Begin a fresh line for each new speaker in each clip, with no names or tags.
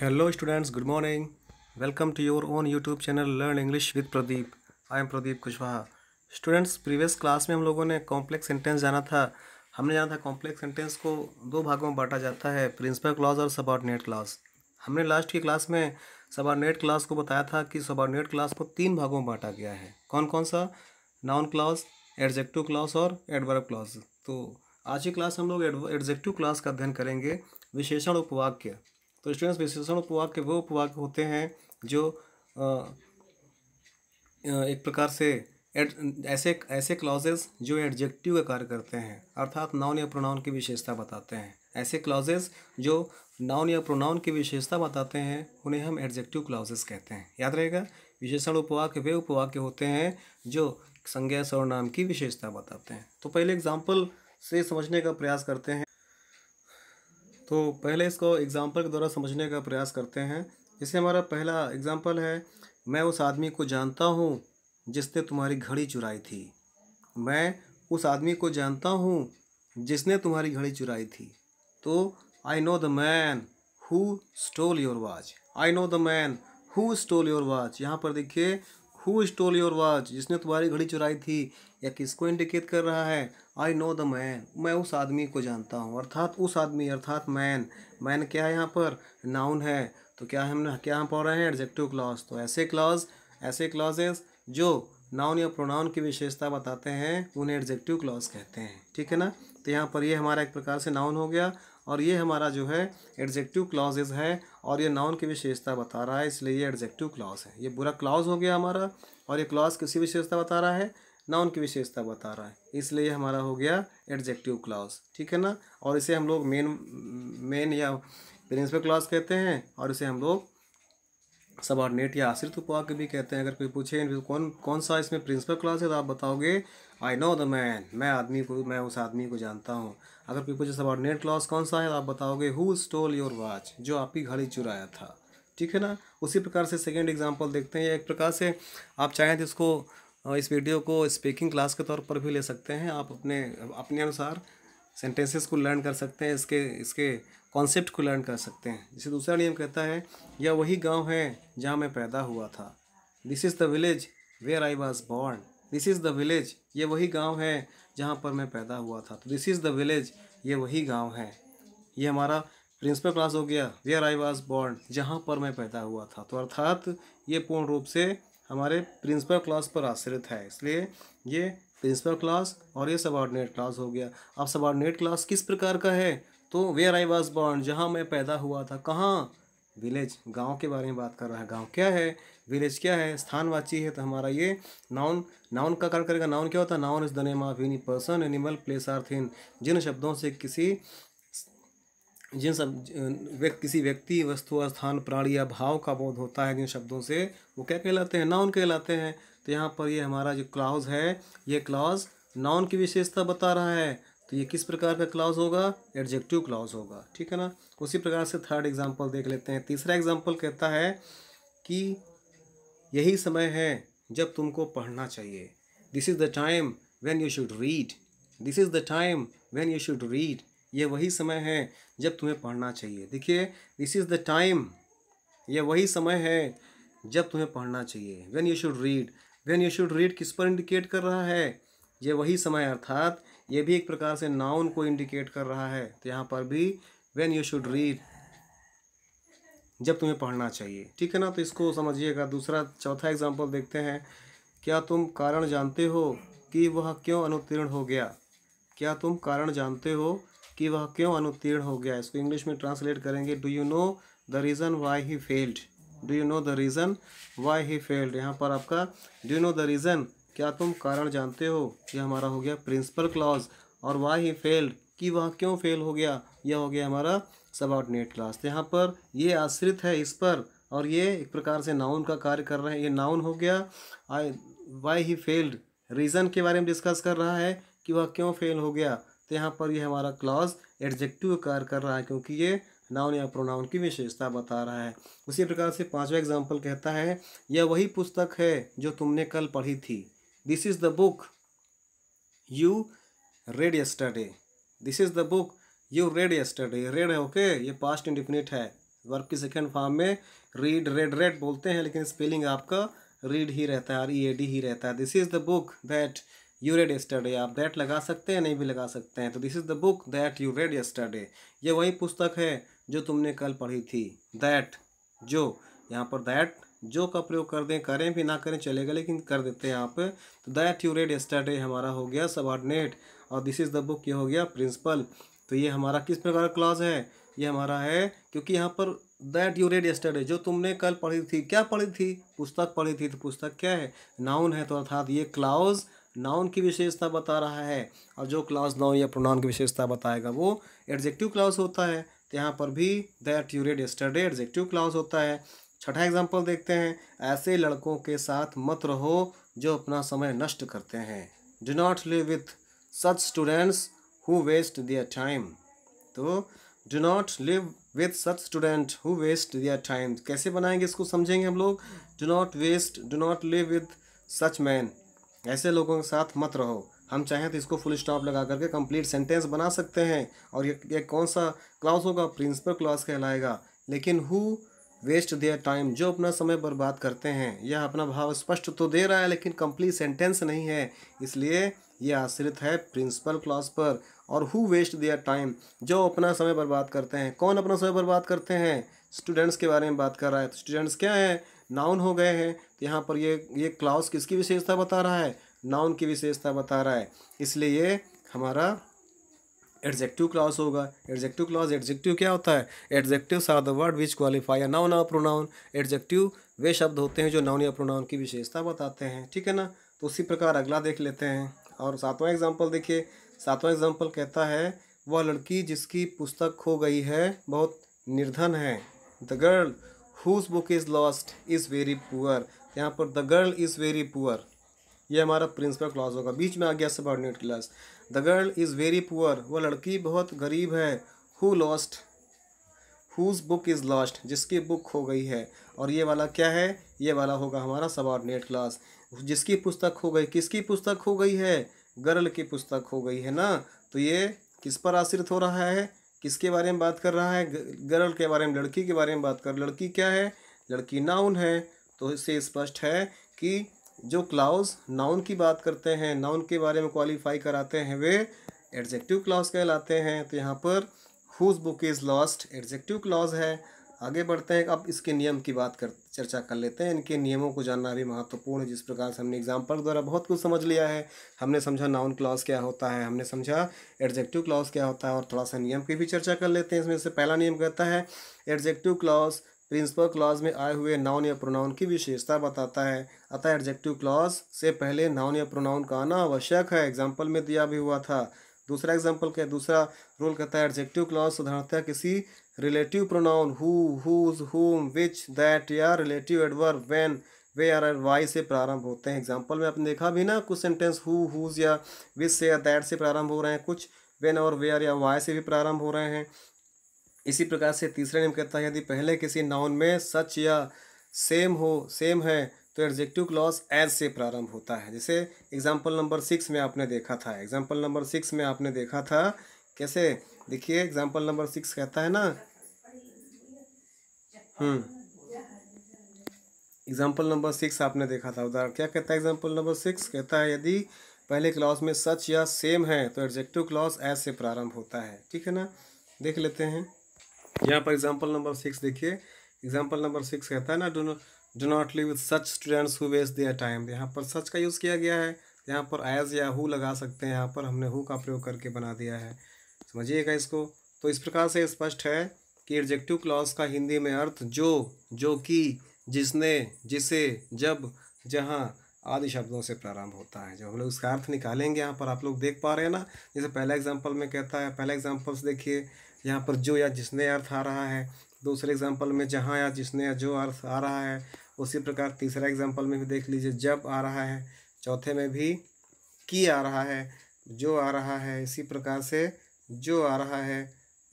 Hello students good morning welcome to your own YouTube channel learn English with Pradeep I am Pradeep Kushwaha students previous class में हम लोगों ने complex sentence जाना था हमने जाना था कॉम्प्लेक्स सेंटेंस को दो भागों में बांटा जाता है प्रिंसिपल क्लास और सबॉर्डिनेट क्लास हमने लास्ट की क्लास में सबॉर्डिनेट क्लास को बताया था कि सबॉर्डिनेट क्लास को तीन भागों में बांटा गया है कौन कौन सा नाउन क्लास एडजेक्टिव क्लास और एडवर्ब क्लास तो आज की क्लास हम लोग एडजेक्टिव क्लास का अध्ययन करेंगे विशेषण उपवाक्य तो स्टूडेंट्स विशेषण उपवाक्य के वो उपवाक्य होते हैं जो एक प्रकार से ऐसे ऐसे क्लॉजेज जो एडजेक्टिव का कार्य करते हैं अर्थात नाउन या प्रोनाउन की विशेषता बताते हैं ऐसे क्लॉजेज जो नाउन या प्रोनाउन की विशेषता बताते हैं उन्हें हम एडजेक्टिव क्लॉजेस कहते हैं याद रहेगा विशेषण उपवाक्य वे उपवाक्य होते हैं जो संज्ञा सर्वनाम की विशेषता बताते हैं तो पहले एग्जाम्पल से समझने का प्रयास करते हैं तो पहले इसको एग्ज़ाम्पल के द्वारा समझने का प्रयास करते हैं जैसे हमारा पहला एग्ज़ाम्पल है मैं उस आदमी को जानता हूँ जिसने तुम्हारी घड़ी चुराई थी मैं उस आदमी को जानता हूँ जिसने तुम्हारी घड़ी चुराई थी तो I know the man who stole your watch I know the man who stole your watch यहाँ पर देखिए हु स्टोल योर वॉच जिसने तुम्हारी घड़ी चुराई थी या किसको इंडिकेट कर रहा है आई नो द मैन मैं उस आदमी को जानता हूँ अर्थात उस आदमी अर्थात मैन मैन क्या है यहाँ पर नाउन है तो क्या हम क्या हम पढ़ रहे हैं एडजेक्टिव क्लॉज तो ऐसे क्लॉज ऐसे क्लॉजेस जो नाउन या प्रोनाउन की विशेषता बताते हैं उन्हें एडजेक्टिव क्लॉज कहते हैं ठीक है ना तो यहाँ पर ये यह हमारा एक प्रकार से नाउन हो गया और ये हमारा जो है एडजेक्टिव क्लॉजेज है और ये नाउन की विशेषता बता रहा है इसलिए ये एडजेक्टिव क्लॉज है ये बुरा क्लॉज हो गया हमारा और ये क्लॉज किसी विशेषता बता रहा है नाउन की विशेषता बता रहा है इसलिए हमारा हो गया एडजेक्टिव क्लॉज ठीक है ना और इसे हम लोग मेन मेन या प्रिंसिपल क्लॉज कहते हैं और इसे हम लोग सबॉर्डिनेट या आश्रित उपवाक्य भी कहते हैं अगर कोई पूछे कौन कौन सा इसमें प्रिंसिपल क्लास है तो आप बताओगे आई नो द मैन मैं आदमी को मैं उस आदमी को जानता हूँ अगर कोई पूछे सबॉर्डिनेट क्लास कौन सा है तो आप बताओगे हु स्टोल योर वॉच जो आपकी घड़ी चुराया था ठीक है ना उसी प्रकार से सेकेंड एग्जाम्पल देखते हैं एक प्रकार से आप चाहें तो इसको इस वीडियो को स्पीकिंग क्लास के तौर पर भी ले सकते हैं आप अपने अपने अनुसार सेंटेंसेस को लर्न कर सकते हैं इसके इसके कॉन्सेप्ट को लर्न कर सकते हैं जैसे दूसरा नियम कहता है यह वही गांव है जहाँ मैं पैदा हुआ था this is the village where I was born this is the village ये वही गांव है जहाँ पर मैं पैदा हुआ था तो दिस इज़ द विलेज ये वही गांव है ये हमारा प्रिंसिपल क्लास हो गया वेयर आई वॉज बॉर्न जहाँ पर मैं पैदा हुआ था तो अर्थात ये पूर्ण रूप से हमारे प्रिंसिपल क्लास पर आश्रित है इसलिए ये प्रिंसिपल क्लास और ये सबॉर्डिनेट क्लास हो गया अब सबॉर्डिनेट क्लास किस प्रकार का है तो वेयर आई वॉज बॉर्न जहाँ मैं पैदा हुआ था कहाँ विलेज गांव के बारे में बात कर रहा है गांव क्या है विलेज क्या है स्थानवाची है तो हमारा ये नाउन नाउन का कर करेगा नाउन क्या होता है noun is the name of any person animal place or thing जिन शब्दों से किसी जिन सब व्यक्ति किसी व्यक्ति वस्तु स्थान प्राणी या भाव का बोध होता है जिन शब्दों से वो क्या कहलाते हैं नाउन कहलाते हैं तो यहाँ पर ये हमारा जो क्लाउज है ये क्लाउज नाउन की विशेषता बता रहा है तो ये किस प्रकार का क्लाउज होगा एडजेक्टिव क्लाउज होगा ठीक है ना उसी प्रकार से थर्ड एग्जाम्पल देख लेते हैं तीसरा एग्जाम्पल कहता है कि यही समय है जब तुमको पढ़ना चाहिए this is the time when you should read this is the time when you should read ये वही समय है जब तुम्हें पढ़ना चाहिए देखिए दिस इज़ द टाइम ये वही समय है जब तुम्हें पढ़ना चाहिए when you should read then you should read किस पर इंडिकेट कर रहा है ये वही समय अर्थात ये भी एक प्रकार से नाउन को इंडिकेट कर रहा है तो यहाँ पर भी वेन यू शुड रीड जब तुम्हें पढ़ना चाहिए ठीक है ना तो इसको समझिएगा दूसरा चौथा एग्जाम्पल देखते हैं क्या तुम कारण जानते हो कि वह क्यों अनुत्तीर्ण हो गया क्या तुम कारण जानते हो कि वह क्यों अनुत्तीर्ण हो गया इसको इंग्लिश में ट्रांसलेट करेंगे do you know the reason why he failed do you know the reason why he failed यहाँ पर आपका do you know the reason क्या तुम कारण जानते हो ये हमारा हो गया प्रिंसिपल क्लॉज और वाई ही फेल्ड कि वह क्यों फेल हो गया यह हो गया हमारा नेट क्लास तो यहाँ पर ये आश्रित है इस पर और ये एक प्रकार से नाउन का कार्य कर रहे हैं ये नाउन हो गया I why he failed reason के बारे में डिस्कस कर रहा है कि वह क्यों फेल हो गया तो यहाँ पर ये यह हमारा क्लॉज एडजेक्टिव कार्य कर रहा है क्योंकि ये नाउन या प्रोनाउन की विशेषता बता रहा है उसी प्रकार से पांचवा एग्जाम्पल कहता है यह वही पुस्तक है जो तुमने कल पढ़ी थी this is the book you read yesterday this is the book you read yesterday read है ओके ये पास्ट इंडिफिनिट है वर्क की सेकेंड फॉर्म में रीड रेड रेड बोलते हैं लेकिन स्पेलिंग आपका रीड ही रहता है आर ई ए डी ही रहता है this is the book that you read yesterday आप दैट लगा सकते हैं नहीं भी लगा सकते हैं तो this is the book that you read yesterday ये वही पुस्तक है जो तुमने कल पढ़ी थी दैट जो यहाँ पर दैट जो का प्रयोग कर दें करें भी ना करें चलेगा लेकिन कर देते हैं आप तो दैट यू रेड स्टडे हमारा हो गया सबॉर्डिनेट और दिस इज़ द बुक ये हो गया प्रिंसिपल तो ये हमारा किस प्रकार का क्लॉज है ये हमारा है क्योंकि यहाँ पर दैट यू रेड स्टडे जो तुमने कल पढ़ी थी क्या पढ़ी थी पुस्तक पढ़ी थी तो पुस्तक क्या है नाउन है तो अर्थात ये क्लाउज़ नाउन की विशेषता बता रहा है और जो क्लास नाउन या प्रोनाउन की विशेषता बताएगा वो एडजेक्टिव क्लास होता है तो यहाँ पर भी that you read yesterday adjective class होता है छठा एग्जाम्पल देखते हैं ऐसे लड़कों के साथ मत रहो जो अपना समय नष्ट करते हैं do not live with such students who waste their time तो do not live with such student who waste their time कैसे बनाएंगे इसको समझेंगे हम लोग do not waste do not live with such man ऐसे लोगों के साथ मत रहो हम चाहें तो इसको फुल स्टॉप लगा करके कंप्लीट सेंटेंस बना सकते हैं और ये, ये कौन सा क्लास होगा प्रिंसिपल क्लास कहलाएगा लेकिन हु वेस्ट देयर टाइम जो अपना समय बर्बाद करते हैं यह अपना भाव स्पष्ट तो दे रहा है लेकिन कंप्लीट सेंटेंस नहीं है इसलिए यह आश्रित है प्रिंसिपल क्लास पर और हु वेस्ट देयर टाइम जो अपना समय बर्बाद करते हैं कौन अपना समय बर्बाद करते हैं स्टूडेंट्स के बारे में बात कर रहा है तो स्टूडेंट्स क्या हैं नाउन हो गए हैं तो यहाँ पर ये ये क्लाउस किसकी विशेषता बता रहा है नाउन की विशेषता बता रहा है इसलिए ये हमारा एडजेक्टिव क्लाउस होगा एडजेक्टिव क्लाउस एडजेक्टिव क्या होता है adjective are the word which qualify या नाउन और प्रोनाउन एडजेक्टिव वे शब्द होते हैं जो नाउन या प्रोनाउन की विशेषता बताते हैं ठीक है ना तो उसी प्रकार अगला देख लेते हैं और सातवां एग्जाम्पल देखिए सातवां एग्जाम्पल कहता है वह लड़की जिसकी पुस्तक खो गई है बहुत निर्धन है the girl whose book is lost is very poor यहाँ पर the girl is very poor ये हमारा प्रिंसिपल क्लास होगा बीच में आ गया subordinate class the girl is very poor वो लड़की बहुत गरीब है who lost whose book is lost जिसकी बुक हो गई है और ये वाला क्या है ये वाला होगा हमारा सबॉर्डिनेट क्लास जिसकी पुस्तक हो गई किसकी पुस्तक हो गई है गर्ल की पुस्तक हो गई है ना तो ये किस पर आश्रित हो रहा है किसके बारे में बात कर रहा है गर्ल के बारे में लड़की के बारे में बात कर लड़की क्या है लड़की नाउन है तो इससे स्पष्ट है कि जो क्लाउज नाउन की बात करते हैं नाउन के बारे में क्वालिफाई कराते हैं वे एडजेक्टिव क्लाउज कहलाते हैं तो यहाँ पर whose book is lost adjective clause है आगे बढ़ते हैं अब इसके नियम की बात कर चर्चा कर लेते हैं इनके नियमों को जानना भी महत्वपूर्ण है जिस प्रकार से हमने एग्जाम्पल द्वारा बहुत कुछ समझ लिया है हमने समझा नाउन क्लॉज क्या होता है हमने समझा एडजेक्टिव क्लॉज क्या होता है और थोड़ा सा नियम की भी चर्चा कर लेते हैं इसमें से पहला नियम कहता है एडजेक्टिव क्लॉज प्रिंसिपल क्लॉज में आए हुए नाउन या प्रोनाउन की विशेषता बताता है अतः एडजेक्टिव क्लॉज से पहले नाउन या प्रोनाउन का आना आवश्यक है एग्जाम्पल में दिया भी हुआ था दूसरा एग्जाम्पल क्या है दूसरा रोल कहता है एडजेक्टिव क्लॉज साधारणतः किसी relative pronoun who whose whom which that या relative adverb when where and why से प्रारंभ होते हैं एग्जाम्पल में आपने देखा भी ना कुछ सेंटेंस हु हुज या विच से या दैट से प्रारंभ हो रहे हैं कुछ वेन और वे आर या वाई से भी प्रारंभ हो रहे हैं इसी प्रकार से तीसरा नियम कहता है यदि पहले किसी नाउन में सच या सेम हो सेम है तो एडजेक्टिव क्लॉज एज से प्रारंभ होता है जैसे एग्जाम्पल नंबर सिक्स में आपने देखा था एग्जाम्पल नंबर सिक्स में आपने देखा था कैसे देखिए एग्जाम्पल नंबर सिक्स कहता है ना हम्म एग्जाम्पल नंबर सिक्स आपने देखा था उदाहरण क्या कहता है एग्जाम्पल नंबर सिक्स कहता है यदि पहले क्लॉज में सच या सेम है तो एडजेक्टिव क्लॉज एज से प्रारंभ होता है ठीक है ना देख लेते हैं यहाँ पर एग्जाम्पल नंबर सिक्स देखिए एग्जाम्पल नंबर सिक्स कहता है ना do do not live with such students who waste their time यहाँ पर सच का यूज़ किया गया है यहाँ पर एज या हु लगा सकते हैं यहाँ पर हमने हु का प्रयोग करके बना दिया है समझिएगा इसको तो इस प्रकार से स्पष्ट है कि एडजेक्टिव क्लॉज का हिंदी में अर्थ जो जो कि जिसने जिसे जब जहाँ आदि शब्दों से प्रारंभ होता है जब हम लोग इसका अर्थ निकालेंगे यहाँ पर आप लोग देख पा रहे हैं ना जैसे पहला एग्जाम्पल में कहता है पहला एग्जाम्पल्स देखिए यहाँ पर जो या जिसने अर्थ आ रहा है दूसरे एग्जाम्पल में जहाँ या जिसने या जो अर्थ आ रहा है उसी प्रकार तीसरा एग्जाम्पल में भी देख लीजिए जब आ रहा है चौथे में भी की आ रहा है जो आ रहा है इसी प्रकार से जो आ रहा है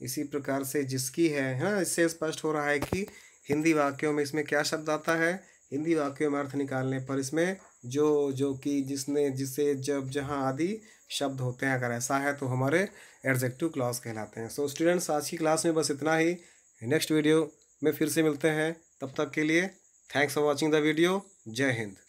इसी प्रकार से जिसकी है है ना इससे स्पष्ट हो रहा है कि हिंदी वाक्यों में इसमें क्या शब्द आता है हिंदी वाक्यों में अर्थ निकालने पर इसमें जो जो कि जिसने जिसे जब जहाँ आदि शब्द होते हैं अगर ऐसा है तो हमारे एडजेक्टिव क्लास कहलाते हैं सो स्टूडेंट्स आज की क्लास में बस इतना ही नेक्स्ट वीडियो में फिर से मिलते हैं तब तक के लिए Thanks for watching the video. Jai Hind.